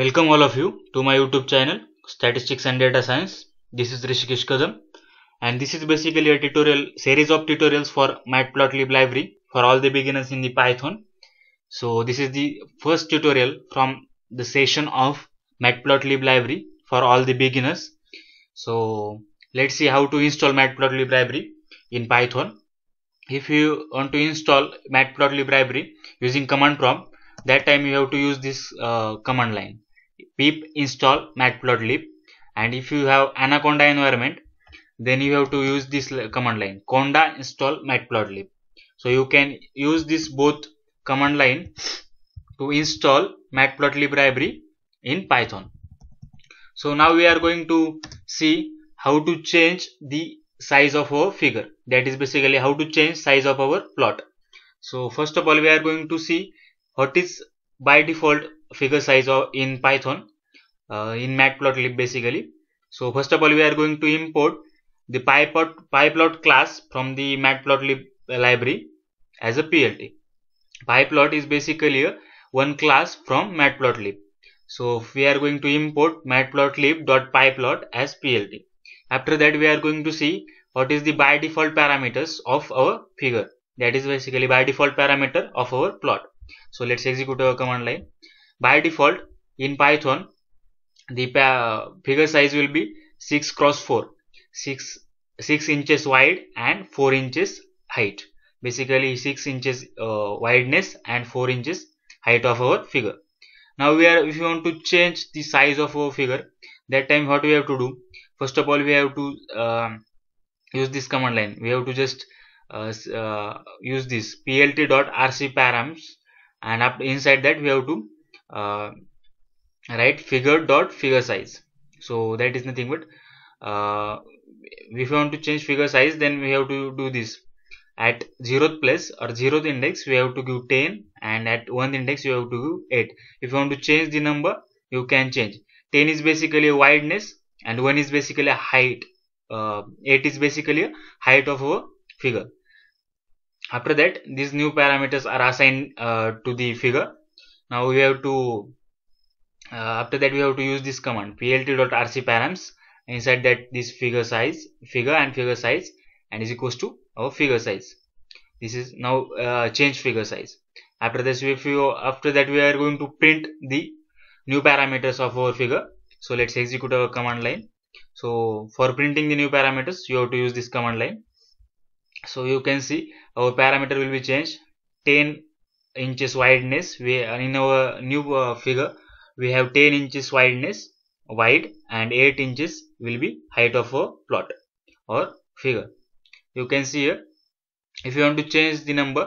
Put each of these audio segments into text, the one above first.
Welcome all of you to my YouTube channel Statistics and Data Science. This is Rishikesh Kadam and this is basically a tutorial series of tutorials for Matplotlib library for all the beginners in the Python. So this is the first tutorial from the session of Matplotlib library for all the beginners. So let's see how to install Matplotlib library in Python. If you want to install Matplotlib library using command prompt that time you have to use this uh, command line pip install matplotlib and if you have anaconda environment then you have to use this command line conda install matplotlib so you can use this both command line to install matplotlib library in python so now we are going to see how to change the size of our figure that is basically how to change size of our plot so first of all we are going to see what is by default figure size of in Python uh, in matplotlib basically. So first of all we are going to import the pyplot, pyplot class from the matplotlib library as a plt. Pyplot is basically a one class from matplotlib. So we are going to import matplotlib.pyplot as plt. After that we are going to see what is the by default parameters of our figure. That is basically by default parameter of our plot. So let's execute our command line by default in python the uh, figure size will be 6 cross 4 6 6 inches wide and 4 inches height basically 6 inches uh, wideness and 4 inches height of our figure now we are if you want to change the size of our figure that time what we have to do first of all we have to um, use this command line we have to just uh, uh, use this plt.rcparams and up inside that we have to uh, right figure dot figure size so that is nothing but uh, if you want to change figure size then we have to do this at 0th place or 0th index we have to give 10 and at 1th index you have to give 8 if you want to change the number you can change 10 is basically a wideness and 1 is basically a height uh, 8 is basically a height of a figure after that these new parameters are assigned uh, to the figure now we have to uh, after that we have to use this command plt.rcparams inside that this figure size figure and figure size and is equals to our figure size this is now uh, change figure size after this if you after that we are going to print the new parameters of our figure so let's execute our command line so for printing the new parameters you have to use this command line so you can see our parameter will be changed 10 inches wideness we uh, in our new uh, figure we have 10 inches wideness wide and 8 inches will be height of a plot or figure you can see here if you want to change the number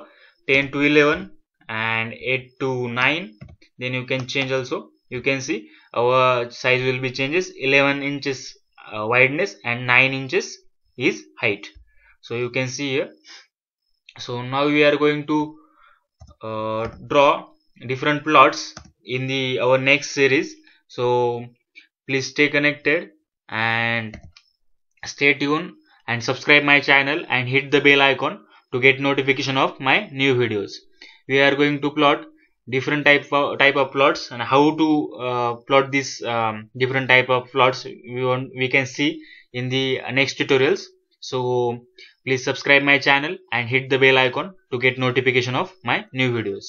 10 to 11 and 8 to 9 then you can change also you can see our size will be changes 11 inches uh, wideness and 9 inches is height so you can see here so now we are going to uh, draw different plots in the our next series so please stay connected and stay tuned and subscribe my channel and hit the bell icon to get notification of my new videos we are going to plot different type of type of plots and how to uh, plot these um, different type of plots we want we can see in the uh, next tutorials so please subscribe my channel and hit the bell icon to get notification of my new videos